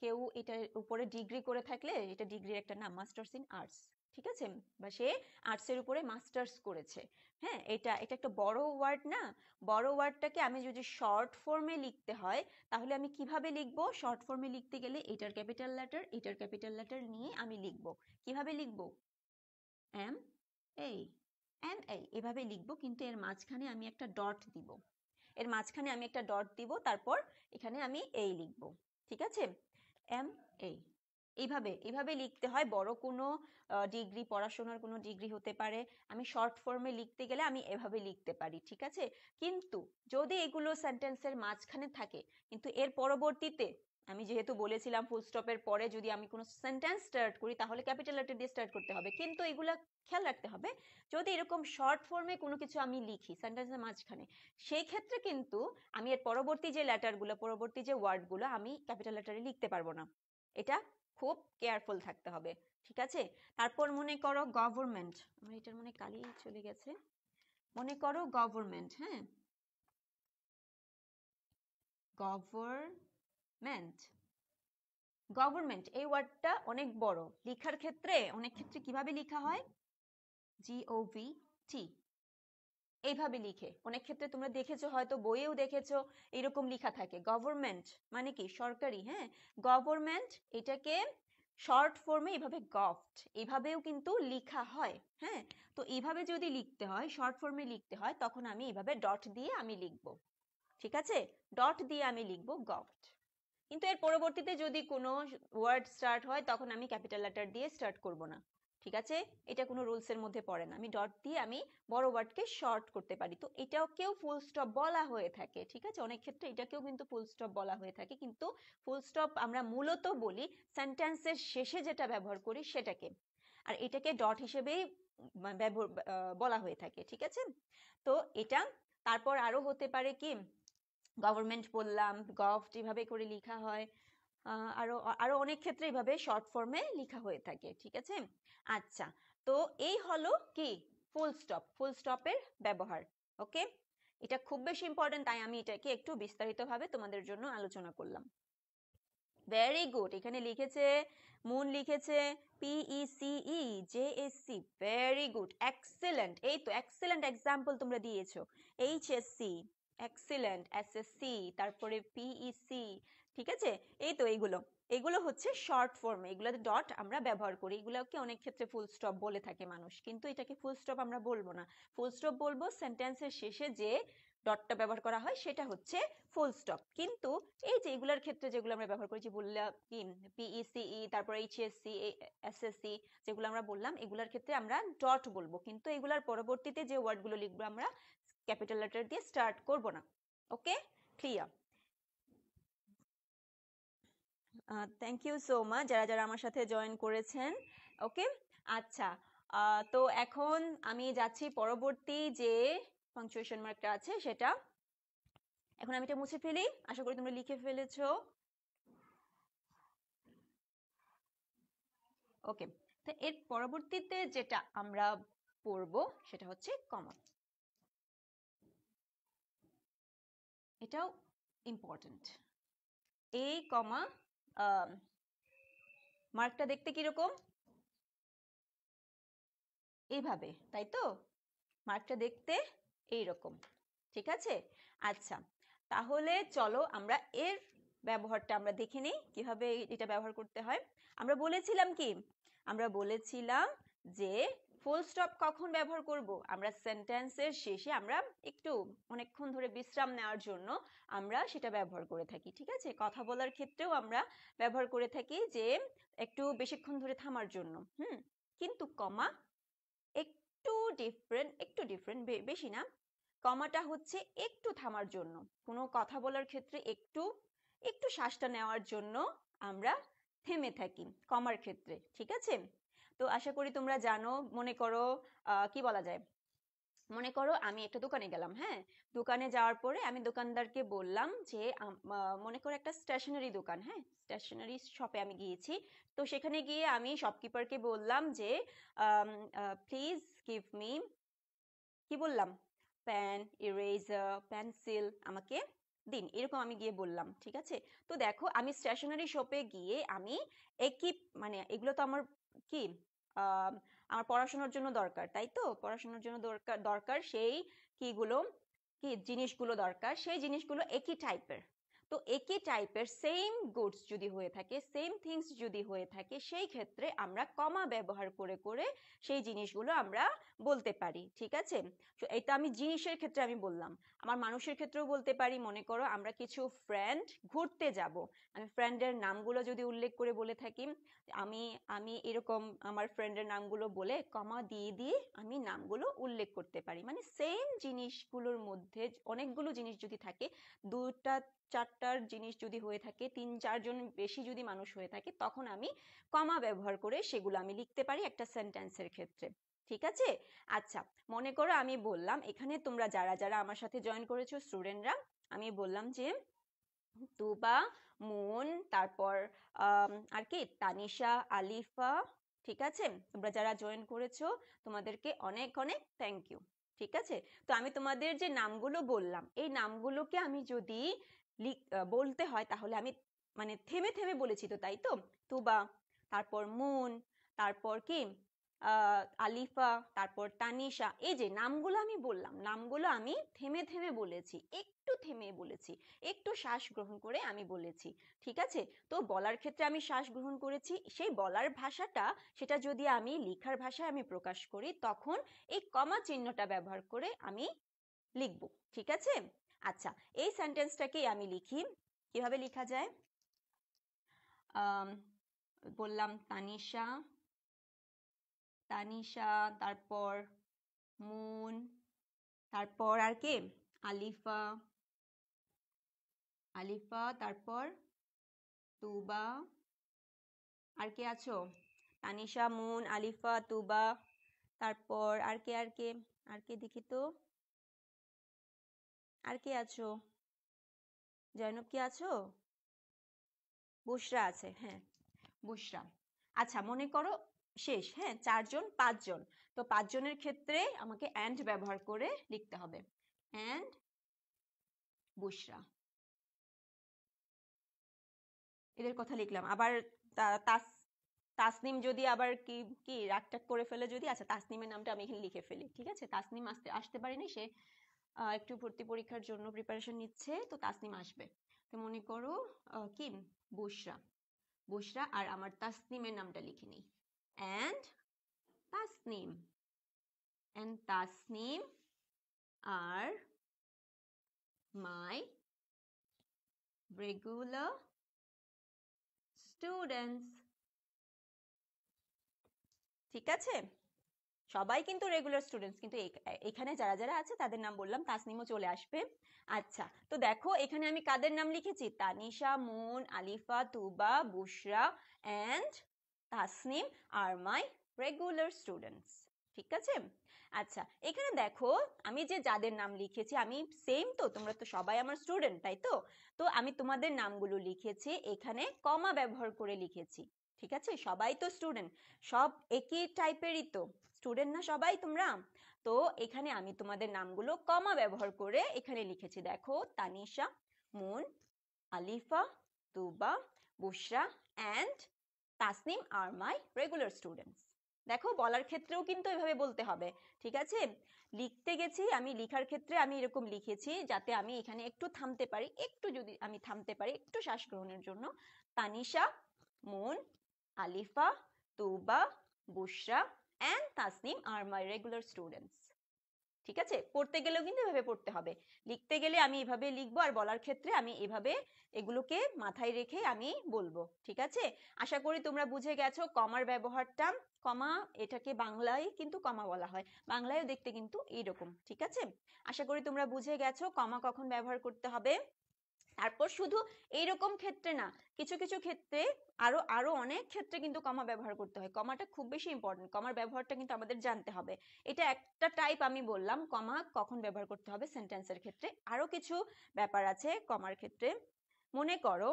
Speaker 2: কেউ এটার উপরে ডিগ্রি করে থাকলে এটা ডিগ্রির একটা নাম মাস্টার্স ইন আর্টস ঠিক আছে বা সে আর্টসের উপরে মাস্টার্স করেছে হ্যাঁ এটা এটা একটা বড় ওয়ার্ড না বড় ওয়ার্ডটাকে আমি যদি শর্ট ফর্মে লিখতে হয় তাহলে আমি কিভাবে লিখব শর্ট ফর্মে লিখতে গেলে এটার ক্যাপিটাল লেটার এটার ক্যাপিটাল লেটার নিয়ে আমি লিখব কিভাবে লিখব এম এই এম এই এভাবে লিখব কিন্তু এর মাঝখানে আমি একটা ডট দিব এর মাঝখানে আমি একটা ডট দিব তারপর এখানে আমি এই লিখব ঠিক আছে এম এই এইভাবে এইভাবে লিখতে হয় বড় কোনো ডিগ্রি পড়াশোনার কোনো ডিগ্রি হতে পারে আমি শর্ট ফর্মে লিখতে গেলে আমি এভাবে লিখতে পারি ঠিক আছে কিন্তু যদি এগুলো সেন্টেন্সের মাঝখানে থাকে কিন্তু এর পরবর্তীতে আমি যেহেতু বলেছিলাম ফুল স্টপের পরে যদি আমি কোনো সেন্টেন্স স্টার্ট করি তাহলে ক্যাপিটাল লেটার দিয়ে স্টার্ট করতে হবে কিন্তু এগুলা খেয়াল রাখতে হবে যদি এরকম শর্ট ফর্মে কোনো কিছু আমি লিখি সেন্টেন্সের মাঝখানে সেই ক্ষেত্রে কিন্তু আমি এর পরবর্তী যে লেটারগুলো পরবর্তী যে ওয়ার্ডগুলো আমি ক্যাপিটাল লেটারে লিখতে পারবো না এটা খুব কেয়ারফুল থাকতে হবে ঠিক আছে তারপর মনে করো গভর্নমেন্ট আমার এটার মনে কালি চলে গেছে মনে করো গভর্নমেন্ট হ্যাঁ গভর্নমেন্ট গভর্নমেন্ট এই ওয়ার্ডটা অনেক বড় লেখার ক্ষেত্রে অনেক ক্ষেত্রে কিভাবে লেখা হয় জি ও ভি টি এইভাবে লিখে অনেক ক্ষেত্রে তোমরা দেখেছো হয়তো বইয়েও দেখেছো এরকম লেখা থাকে গভর্নমেন্ট মানে কি সরকারি হ্যাঁ গভর্নমেন্ট এটাকে শর্ট ফর্মে এভাবে গভট এভাবেও কিন্তু লেখা হয় হ্যাঁ তো এভাবে যদি লিখতে হয় শর্ট ফর্মে লিখতে হয় তখন আমি এভাবে ডট দিয়ে আমি লিখব ঠিক আছে ডট দিয়ে আমি লিখব গভট কিন্তু এর পরবর্তীতে যদি কোনো ওয়ার্ড স্টার্ট হয় তখন আমি ক্যাপিটাল লেটার দিয়ে স্টার্ট করব না ঠিক আছে এটা কোনো রুলসের মধ্যে পড়ে না আমি ডট দিয়ে আমি বড় ওয়ার্ডকে শর্ট করতে পারি তো কেউ ফুল স্টপ বলা হয়ে থাকে ঠিক আছে অনেক ক্ষেত্রে এটাকেও কিন্তু ফুল স্টপ বলা হয়ে থাকে কিন্তু ফুল স্টপ আমরা মূলত বলি সেন্টেন্সের শেষে যেটা ব্যবহার করি সেটাকে আর এটাকে ডট হিসেবেই বলা হয়ে থাকে ঠিক আছে তো এটা তারপর আরও হতে পারে কি গভর্নমেন্ট বললাম গভ যেভাবে করে লেখা হয় আরো আরো অনেক ক্ষেত্রে এভাবে শর্ট ফর্মে লেখা হয়ে থাকে ঠিক আছে আচ্ছা তো এই হলো কি ফুল স্টপ ফুল স্টপের ব্যবহার ওকে এটা খুব বেশি ইম্পর্টেন্ট তাই আমি এটাকে একটু বিস্তারিতভাবে তোমাদের জন্য আলোচনা করলাম ভেরি গুড এখানে লিখেছে মুন লিখেছে PECE JSC very good excellent এই তো এক্সেলেন্ট এক্সাম্পল তোমরা দিয়েছো এস এক্সেলেন্ট সি তারপরে পিইসি e ঠিক আছে এই তো এইগুলো এগুলো হচ্ছে শর্ট ফর্মে এগুলোতে ডট আমরা ব্যবহার করি এগুলোকে অনেক ক্ষেত্রে ফুল স্টপ বলে থাকে মানুষ কিন্তু এটাকে ফুল স্টপ আমরা বলবো না ফুল স্টপ বলবো সেন্টেন্সের শেষে যে ডটটা ব্যবহার করা হয় সেটা হচ্ছে ফুল স্টপ কিন্তু এই যে এগুলোর ক্ষেত্রে যেগুলো আমরা ব্যবহার করেছি বললাম কি পিইসিই তারপরে এইচএসসি এসএসসি যেগুলো আমরা বললাম এগুলোর ক্ষেত্রে আমরা ডট বলবো কিন্তু এগুলোর পরবর্তীতে যে ওয়ার্ডগুলো লিখবো আমরা ক্যাপিটাল লেটার দিয়ে স্টার্ট করব না okay clear thank you so much যারা যারা আমার সাথে জয়েন করেছেন ওকে আচ্ছা তো এখন আমি যাচ্ছি পরবর্তী যে পাংচুয়েশন মার্কটা আছে সেটা এখন আমি এটা মুছে ফেলি আশা করি তোমরা লিখে ফেলেছো ওকে তো এর পরবর্তীতে যেটা আমরা পড়ব সেটা হচ্ছে কমন এটাও ইম্পর্টেন্ট এ কমা মার্কটা দেখতে কিরকম এইভাবে তাই তো মার্কটা দেখতে এই রকম ঠিক আছে আচ্ছা তাহলে চলো আমরা এর ব্যবহারটা আমরা দেখে নিই কিভাবে এটা ব্যবহার করতে হয় আমরা বলেছিলাম কি আমরা বলেছিলাম যে ফুল স্টপ কখন ব্যবহার করব আমরা সেন্টেন্সের শেষে আমরা একটু অনেকক্ষণ ধরে বিশ্রাম নেওয়ার জন্য আমরা সেটা ব্যবহার করে থাকি ঠিক আছে কথা বলার ক্ষেত্রেও আমরা ব্যবহার করে থাকি যে একটু বেশিক্ষণ ধরে থামার জন্য হুম কিন্তু কমা একটু ডিফারেন্ট একটু ডিফারেন্ট বেশি না কমাটা হচ্ছে একটু থামার জন্য কোনো কথা বলার ক্ষেত্রে একটু একটু শ্বাসটা নেওয়ার জন্য আমরা থেমে থাকি কমার ক্ষেত্রে ঠিক আছে তো আশা করি তোমরা জানো মনে করো কি বলা যায় মনে করো আমি একটা দোকানে গেলাম হ্যাঁ দোকানে যাওয়ার পরে আমি দোকানদারকে বললাম যে মনে করো একটা স্টেশনারি দোকান হ্যাঁ স্টেশনারি শপে আমি গিয়েছি তো সেখানে গিয়ে আমি শপকিপারকে বললাম যে প্লিজ গিভ মি কি বললাম পেন ইরেজার পেন্সিল আমাকে দিন এরকম আমি গিয়ে বললাম ঠিক আছে তো দেখো আমি স্টেশনারি শপে গিয়ে আমি একই মানে এগুলো তো আমার কি আমার পড়াশোনার জন্য দরকার তাই তো পড়াশোনার জন্য দরকার দরকার সেই কিগুলো কি জিনিসগুলো দরকার সেই জিনিসগুলো একই টাইপের তো একই টাইপের সেম গুডস যদি হয়ে থাকে সেম থিংস যদি হয়ে থাকে সেই ক্ষেত্রে আমরা কমা ব্যবহার করে করে সেই জিনিসগুলো আমরা বলতে পারি ঠিক আছে তো এটা আমি জিনিসের ক্ষেত্রে আমি বললাম আমার মানুষের ক্ষেত্রেও বলতে পারি মনে করো আমরা কিছু ফ্রেন্ড ঘুরতে যাব আমি ফ্রেন্ডের নামগুলো যদি উল্লেখ করে বলে থাকি আমি আমি এরকম আমার ফ্রেন্ডের নামগুলো বলে কমা দিয়ে দিয়ে আমি নামগুলো উল্লেখ করতে পারি মানে সেম জিনিসগুলোর মধ্যে অনেকগুলো জিনিস যদি থাকে দুটা চারটার জিনিস যদি হয়ে থাকে তিন চারজন বেশি যদি মানুষ হয়ে থাকে তখন আমি কমা ব্যবহার করে সেগুলো আমি লিখতে পারি একটা সেন্টেন্সের ক্ষেত্রে ঠিক আছে আচ্ছা মনে করো আমি বললাম এখানে তোমরা যারা যারা আমার সাথে জয়েন করেছো স্টুডেন্টরা আমি বললাম যে তুবা মন তারপর আর কি তানিশা আলিফা ঠিক আছে তোমরা যারা জয়েন করেছো তোমাদেরকে অনেক অনেক থ্যাংক ইউ ঠিক আছে তো আমি তোমাদের যে নামগুলো বললাম এই নামগুলোকে আমি যদি বলতে হয় তাহলে আমি মানে থেমে থেমে বলেছি তো তাই তো তুবা তারপর মন তারপর কি আলিফা তারপর তানিশা এই যে নামগুলো আমি বললাম নামগুলো আমি থেমে থেমে বলেছি একটু থেমে বলেছি একটু শ্বাস গ্রহণ করে আমি বলেছি ঠিক আছে তো বলার ক্ষেত্রে আমি শ্বাস গ্রহণ করেছি সেই বলার ভাষাটা সেটা যদি আমি লিখার ভাষায় আমি প্রকাশ করি তখন এই কমা চিহ্নটা ব্যবহার করে আমি লিখব ঠিক আছে আচ্ছা এই সেন্টেন্সটাকেই আমি লিখি কিভাবে লেখা যায় বললাম তানিশা তানিশা তারপর মুন তারপর আর কে আলিফা আলিফা তারপর তুবা আর কে আছো তানিশা মুন আলিফা তুবা তারপর আর কে আর কে আর কে দেখি তো আর কে আছো জয়নব কি আছো বুসরা আছে হ্যাঁ বুসরা আচ্ছা মনে করো শেষ হ্যাঁ চারজন পাঁচজন তো পাঁচজনের ক্ষেত্রে আমাকে অ্যান্ড ব্যবহার করে লিখতে হবে অ্যান্ড বুশরা এদের কথা লিখলাম আবার তাসনিম যদি আবার কি কি রাগটাক করে ফেলে যদি আচ্ছা তাসনিমের নামটা আমি এখানে লিখে ফেলি ঠিক আছে তাসনিম আসতে আসতে পারেনি সে একটু ভর্তি পরীক্ষার জন্য প্রিপারেশন নিচ্ছে তো তাসনিম আসবে তো মনে করো কি বুশরা বুশরা আর আমার তাসনিমের নামটা লিখে নিই and Tasnim. And
Speaker 1: Tasnim are my regular students
Speaker 2: ঠিক আছে সবাই কিন্তু রেগুলার স্টুডেন্টস কিন্তু এখানে যারা যারা আছে তাদের নাম বললাম তাসনিমও চলে আসবে আচ্ছা তো দেখো এখানে আমি কাদের নাম লিখেছি Tanisha Moon Alifa Tuba Bushra and Tasnim are my regular students ঠিক আছে আচ্ছা এখানে দেখো আমি যে যাদের নাম লিখেছি আমি সেম তো তোমরা তো সবাই আমার স্টুডেন্ট তাই তো তো আমি তোমাদের নামগুলো লিখেছি এখানে কমা ব্যবহার করে লিখেছি ঠিক আছে সবাই তো স্টুডেন্ট সব একই টাইপেরই তো স্টুডেন্ট না সবাই তোমরা তো এখানে আমি তোমাদের নামগুলো কমা ব্যবহার করে এখানে লিখেছি দেখো Tanisha Moon Alifa Tuba Bushra and Tasnim are my regular students দেখো বলার ক্ষেত্রেও কিন্তু এভাবে বলতে হবে ঠিক আছে লিখতে গেছি আমি লিখার ক্ষেত্রে আমি এরকম লিখেছি যাতে আমি এখানে একটু থামতে পারি একটু যদি আমি থামতে পারি একটু শ্বাস গ্রহণের জন্য Tanisha Moon Alifa Tuba Bushra and Tasnim are my regular students ঠিক আছে পড়তে গেলেও কিন্তু এভাবে পড়তে হবে লিখতে গেলে আমি এভাবে লিখবো আর বলার ক্ষেত্রে আমি এভাবে এগুলোকে মাথায় রেখে আমি বলবো ঠিক আছে আশা করি তোমরা বুঝে গেছো কমার ব্যবহারটা কমা এটাকে বাংলায় কিন্তু কমা বলা হয় বাংলায় দেখতে কিন্তু এইরকম ঠিক আছে আশা করি তোমরা বুঝে গেছো কমা কখন ব্যবহার করতে হবে তারপর শুধু এইরকম ক্ষেত্রে না কিছু কিছু ক্ষেত্রে আরো আরো অনেক ক্ষেত্রে কিন্তু কমা ব্যবহার করতে হয় কমাটা খুব বেশি ইম্পর্টেন্ট কমার ব্যবহারটা কিন্তু আমাদের জানতে হবে এটা একটা টাইপ আমি বললাম কমা কখন ব্যবহার করতে হবে সেন্টেন্সের ক্ষেত্রে আরো কিছু ব্যাপার আছে কমার ক্ষেত্রে মনে করো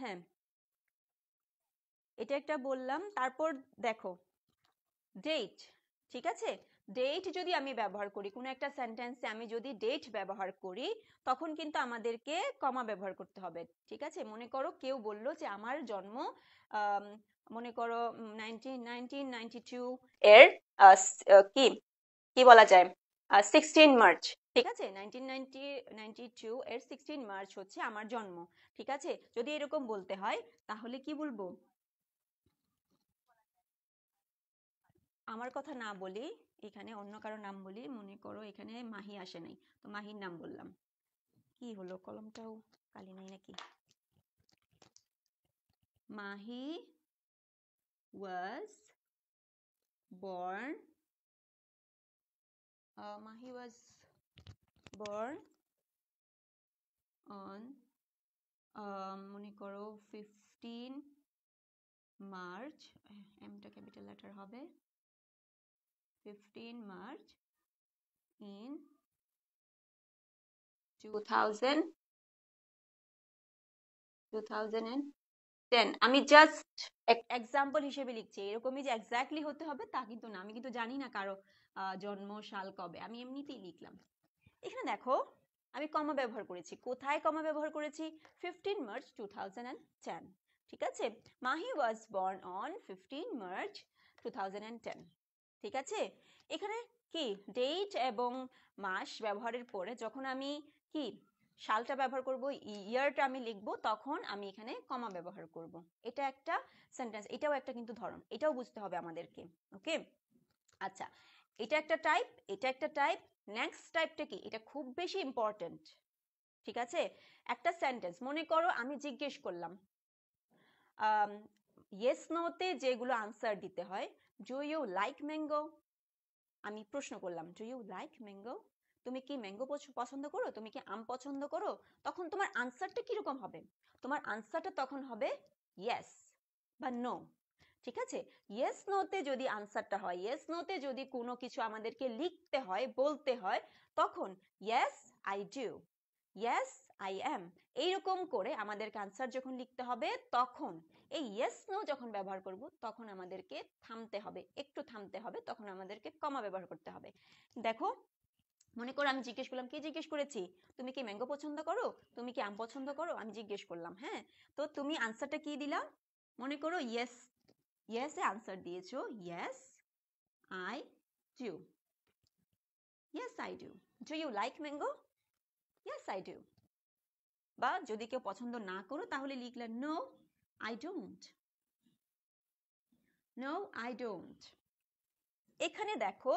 Speaker 2: হ্যাঁ এটা একটা বললাম তারপর দেখো ডেট ঠিক আছে ডেট যদি আমি ব্যবহার করি কোনো একটা সেন্টেন্সে আমি যদি ডেট ব্যবহার করি তখন কিন্তু আমাদেরকে কমা ব্যবহার করতে হবে ঠিক আছে মনে করো কেউ বলল যে আমার জন্ম মনে করো এর কি কি বলা যায় সিক্সটিন মার্চ ঠিক আছে এর সিক্সটিন মার্চ হচ্ছে আমার জন্ম ঠিক আছে যদি এরকম বলতে হয় তাহলে কি বলবো আমার কথা না বলি এখানে অন্য কারো নাম বলি মনে করো এখানে মাহি আসে নাই তো মাহির নাম বললাম কি হলো কলমটাও কালি নাই নাকি Mahi
Speaker 1: was born uh, Mahi was born
Speaker 2: on মনে করো ফিফটিন মার্চ এমটা ক্যাপিটাল লেটার হবে 15
Speaker 1: March in 2000 2010 আমি জাস্ট
Speaker 2: এক্সাম্পল হিসেবে লিখছি এরকমই যে এক্স্যাক্টলি হতে হবে তা কিন্তু না আমি কিন্তু জানি না কারো জন্ম সাল কবে আমি এমনিতেই লিখলাম এখানে দেখো আমি কমা ব্যবহার করেছি কোথায় কমা ব্যবহার করেছি 15 মার্চ 2010 ঠিক আছে Mahi was born on 15 March 2010 ঠিক আছে এখানে কি ডেট এবং মাস ব্যবহারের পরে যখন আমি কি সালটা ব্যবহার করব ইয়ারটা আমি লিখব তখন আমি এখানে কমা ব্যবহার করব এটা একটা সেন্টেন্স এটাও একটা কিন্তু ধরন এটাও বুঝতে হবে আমাদেরকে ওকে আচ্ছা এটা একটা টাইপ এটা একটা টাইপ নেক্সট টাইপটা কি এটা খুব বেশি ইম্পর্টেন্ট ঠিক আছে একটা সেন্টেন্স মনে করো আমি জিজ্ঞেস করলাম ইয়েস নোতে যেগুলো আনসার দিতে হয় ডু ইউ লাইক ম্যাঙ্গো আমি প্রশ্ন করলাম ডু ইউ লাইক ম্যাঙ্গো তুমি কি ম্যাঙ্গো পছন্দ করো তুমি কি আম পছন্দ করো তখন তোমার আনসারটা কিরকম হবে তোমার আনসারটা তখন হবে ইয়েস বা নো ঠিক আছে ইয়েস নোতে যদি আনসারটা হয় ইয়েস নোতে যদি কোনো কিছু আমাদেরকে লিখতে হয় বলতে হয় তখন yes I do yes I am এইরকম করে আমাদেরকে আনসার যখন লিখতে হবে তখন এই ইয়েস নো যখন ব্যবহার করব তখন আমাদেরকে থামতে হবে একটু থামতে হবে তখন আমাদেরকে কমা ব্যবহার করতে হবে দেখো মনে করো আমি জিজ্ঞেস করলাম কি জিজ্ঞেস করেছি তুমি কি ম্যাঙ্গো পছন্দ করো তুমি কি আম পছন্দ করো আমি জিজ্ঞেস করলাম হ্যাঁ তো তুমি আনসারটা কি দিলাম মনে করো ইয়েস ইয়েস এ আনসার দিয়েছো yes I do yes I do do you like mango yes I do বা যদি কেউ পছন্দ না করো তাহলে লিখলে no I don't. No, I don't. এখানে দেখো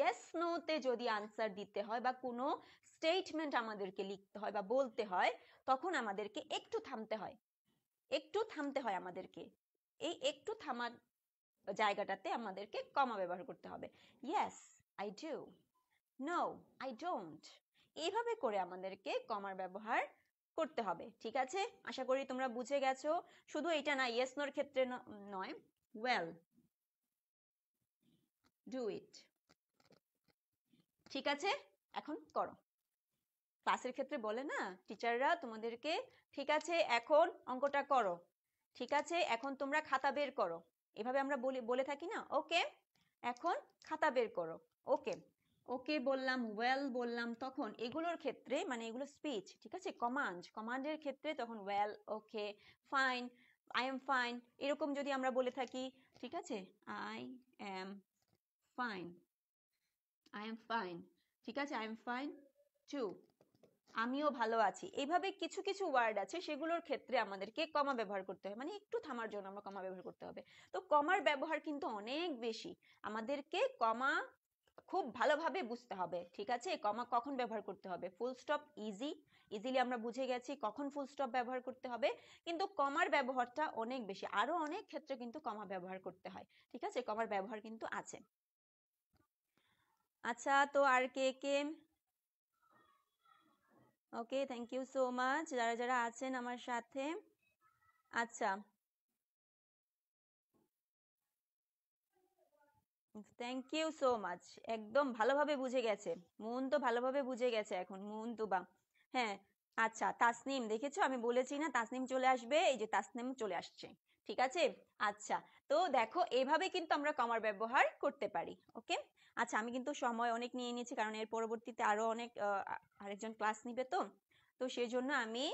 Speaker 2: yes no তে যদি আনসার দিতে হয় বা কোনো স্টেটমেন্ট আমাদেরকে লিখতে হয় বা বলতে হয় তখন আমাদেরকে একটু থামতে হয় একটু থামতে হয় আমাদেরকে এই একটু থামার জায়গাটাতে আমাদেরকে কমা ব্যবহার করতে হবে yes I do no I don't এইভাবে করে আমাদেরকে কমার ব্যবহার করতে হবে ঠিক আছে আশা করি তোমরা বুঝে গেছো শুধু এটা না ইয়েস নোর ক্ষেত্রে নয় ওয়েল ডু ইট ঠিক আছে এখন করো ক্লাসের ক্ষেত্রে বলে না টিচাররা তোমাদেরকে ঠিক আছে এখন অঙ্কটা করো ঠিক আছে এখন তোমরা খাতা বের করো এভাবে আমরা বলে থাকি না ওকে এখন খাতা বের করো ওকে ওকে বললাম ওয়েল বললাম তখন এগুলোর ক্ষেত্রে মানে এগুলো স্পিচ ঠিক আছে কমান্ড কমান্ডের ক্ষেত্রে তখন well okay fine I am fine এরকম যদি আমরা বলে থাকি ঠিক আছে I am fine I am fine ঠিক আছে আই এম ফাইন টু আমিও ভালো আছি এইভাবে কিছু কিছু ওয়ার্ড আছে সেগুলোর ক্ষেত্রে আমাদেরকে কমা ব্যবহার করতে হয় মানে একটু থামার জন্য আমরা কমা ব্যবহার করতে হবে তো কমার ব্যবহার কিন্তু অনেক বেশি আমাদেরকে কমা খুব ভালোভাবে বুঝতে হবে ঠিক আছে কমা কখন ব্যবহার করতে হবে ফুল স্টপ ইজি ইজিলি আমরা বুঝে গেছি কখন ফুল স্টপ ব্যবহার করতে হবে কিন্তু কমার ব্যবহারটা অনেক বেশি আরও অনেক ক্ষেত্রে কিন্তু কমা ব্যবহার করতে হয় ঠিক আছে কমার ব্যবহার কিন্তু আছে আচ্ছা তো আর কে কে okay thank you so much যারা যারা আছেন আমার সাথে আচ্ছা থ্যাংক ইউ সো মাচ একদম ভালোভাবে বুঝে গেছে মন তো ভালোভাবে বুঝে গেছে এখন মন তো বা হ্যাঁ আচ্ছা তাসনিম দেখেছো আমি বলেছি না তাসনিম চলে আসবে এই যে তাসনিম চলে আসছে ঠিক আছে আচ্ছা তো দেখো এভাবে কিন্তু আমরা কমার ব্যবহার করতে পারি ওকে আচ্ছা আমি কিন্তু সময় অনেক নিয়ে নিয়েছি কারণ এর পরবর্তীতে আরো অনেক আরেকজন ক্লাস নিবে তো তো সেই জন্য আমি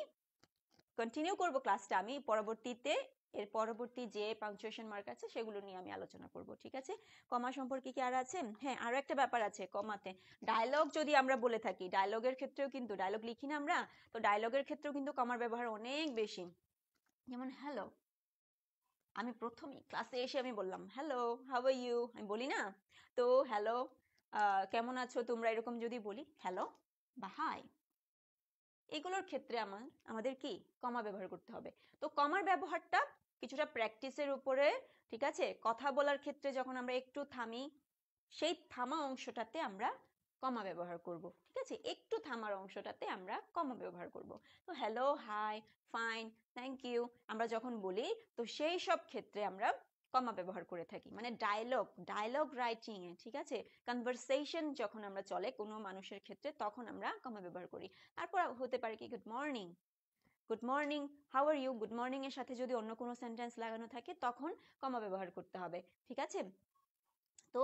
Speaker 2: কন্টিনিউ করব ক্লাসটা আমি পরবর্তীতে এর পরবর্তী যে পাংচুয়েশন মার্ক আছে সেগুলো নিয়ে আমি আলোচনা করব ঠিক আছে কমা সম্পর্কে কি আর আছে হ্যাঁ আরো একটা ব্যাপার আছে কমাতে ডায়লগ যদি আমরা বলে থাকি ডায়লগের ক্ষেত্রেও কিন্তু ডায়লগ লিখি না আমরা তো ডায়লগের ক্ষেত্রেও কিন্তু কমার ব্যবহার অনেক বেশি যেমন হ্যালো আমি প্রথমে ক্লাসে এসে আমি বললাম হ্যালো হাউ আর ইউ আমি বলি না তো হ্যালো কেমন আছো তোমরা এরকম যদি বলি হ্যালো বা হাই এগুলোর ক্ষেত্রে আমার আমাদের কি কমা ব্যবহার করতে হবে তো কমার ব্যবহারটা কিছুটা প্র্যাকটিসের উপরে ঠিক আছে কথা বলার ক্ষেত্রে যখন আমরা একটু থামি সেই থামা অংশটাতে আমরা কমা ব্যবহার করব ঠিক আছে একটু থামার অংশটাতে আমরা কমা ব্যবহার করব তো hello hi fine thank you আমরা যখন বলি তো সেই সব ক্ষেত্রে আমরা কমা ব্যবহার করে থাকি মানে ডায়লগ ডায়লগ রাইটিং এ ঠিক আছে কনভারসেশন যখন আমরা চলে কোনো মানুষের ক্ষেত্রে তখন আমরা কমা ব্যবহার করি তারপর হতে পারে কি good morning good morning how are you good morning এর সাথে যদি অন্য কোনো সেন্টেন্স লাগানো থাকে তখন কমা ব্যবহার করতে হবে ঠিক আছে তো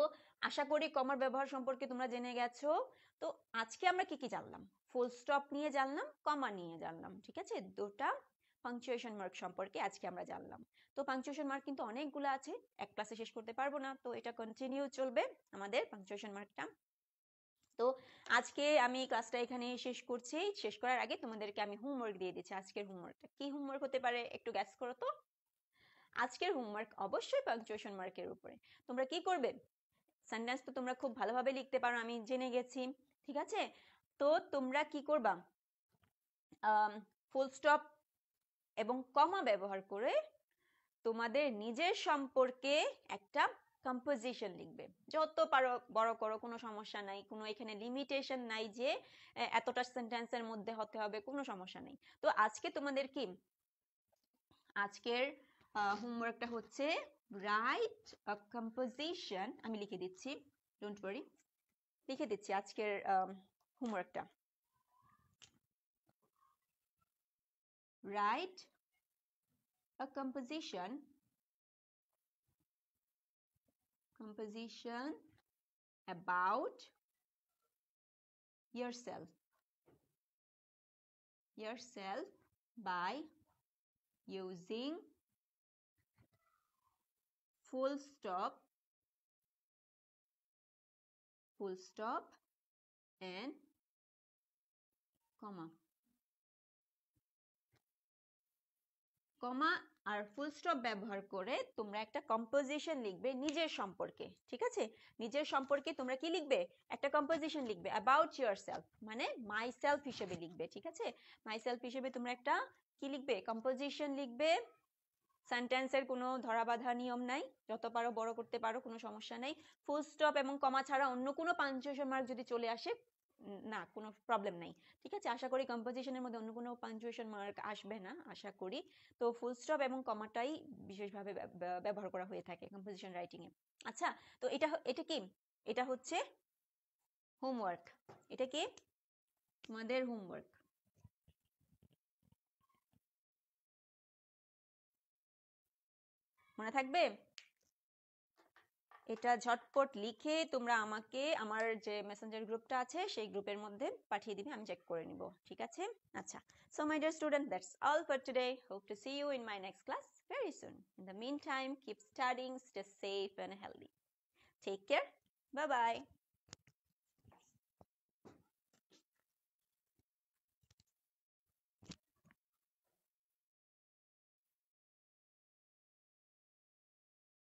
Speaker 2: আশা করি কমার ব্যবহার সম্পর্কে তোমরা জেনে গেছো তো আজকে আমরা কি কি জানলাম ফুল স্টপ নিয়ে জানলাম কমা নিয়ে জানলাম ঠিক আছে দুটা পাংচুয়েশন মার্ক সম্পর্কে আজকে আমরা জানলাম তো পাংচুয়েশন মার্ক কিন্তু অনেকগুলো আছে এক ক্লাসে শেষ করতে পারবো না তো এটা কন্টিনিউ চলবে আমাদের পাংচুয়েশন মার্কটা তো আজকে আমি ক্লাসটা এখানে শেষ করছি শেষ করার আগে তোমাদেরকে আমি হোমওয়ার্ক দিয়ে দিচ্ছি আজকের হোমওয়ার্কটা কি হোমওয়ার্ক হতে পারে একটু গ্যাস করো তো আজকের হোমওয়ার্ক অবশ্যই পাংচুয়েশন মার্কের উপরে তোমরা কি করবে সেন্টেন্স তো তোমরা খুব ভালোভাবে লিখতে পারো আমি জেনে গেছি ঠিক আছে তো তোমরা কি করবা ফুল স্টপ এবং কমা ব্যবহার করে তোমাদের নিজের সম্পর্কে একটা কম্পোজিশন লিখবে যত পারো বড় করো কোনো সমস্যা নাই কোনো এখানে লিমিটেশন নাই যে এতটা সেন্টেন্সের মধ্যে হতে হবে কোনো সমস্যা নেই তো আজকে তোমাদের কি আজকের হোমওয়ার্কটা হচ্ছে রাইট আ কম্পোজিশন আমি লিখে দিচ্ছি ডোন্ট ওয়ারি লিখে দিচ্ছি আজকের হোমওয়ার্কটা Write a composition
Speaker 1: composition about yourself yourself by using full stop full stop and comma
Speaker 2: comma আর ফুল স্টপ ব্যবহার করে তোমরা একটা কম্পোজিশন লিখবে নিজের সম্পর্কে ঠিক আছে নিজের সম্পর্কে তোমরা কি লিখবে একটা কম্পোজিশন লিখবে অ্যাবাউট ইয়োর সেলফ মানে মাই সেলফ হিসেবে লিখবে ঠিক আছে মাই সেলফ হিসেবে তোমরা একটা কি লিখবে কম্পোজিশন লিখবে সেন্টেন্সের কোনো ধরা বাধা নিয়ম নাই যত পারো বড় করতে পারো কোনো সমস্যা নেই ফুল স্টপ এবং কমা ছাড়া অন্য কোনো পাঞ্চ মার্ক যদি চলে আসে না কোনো প্রবলেম নাই ঠিক আছে আশা করি কম্পোজিশনের মধ্যে অন্য কোনো পাঞ্চুয়েশন মার্ক আসবে না আশা করি তো ফুল স্টপ এবং কমাটাই বিশেষভাবে ব্যবহার করা হয়ে থাকে কম্পোজিশন রাইটিংয়ে আচ্ছা তো এটা এটা কি এটা হচ্ছে
Speaker 1: হোমওয়ার্ক এটা কি তোমাদের হোমওয়ার্ক
Speaker 2: মনে থাকবে এটা ঝটপট লিখে তোমরা আমাকে আমার যে মেসেঞ্জার গ্রুপটা আছে সেই গ্রুপের মধ্যে পাঠিয়ে দিবে আমি চেক করে নিব ঠিক আছে আচ্ছা so my dear student that's all for today hope to see you in my next class very soon in the mean time keep studying stay safe and healthy take care bye by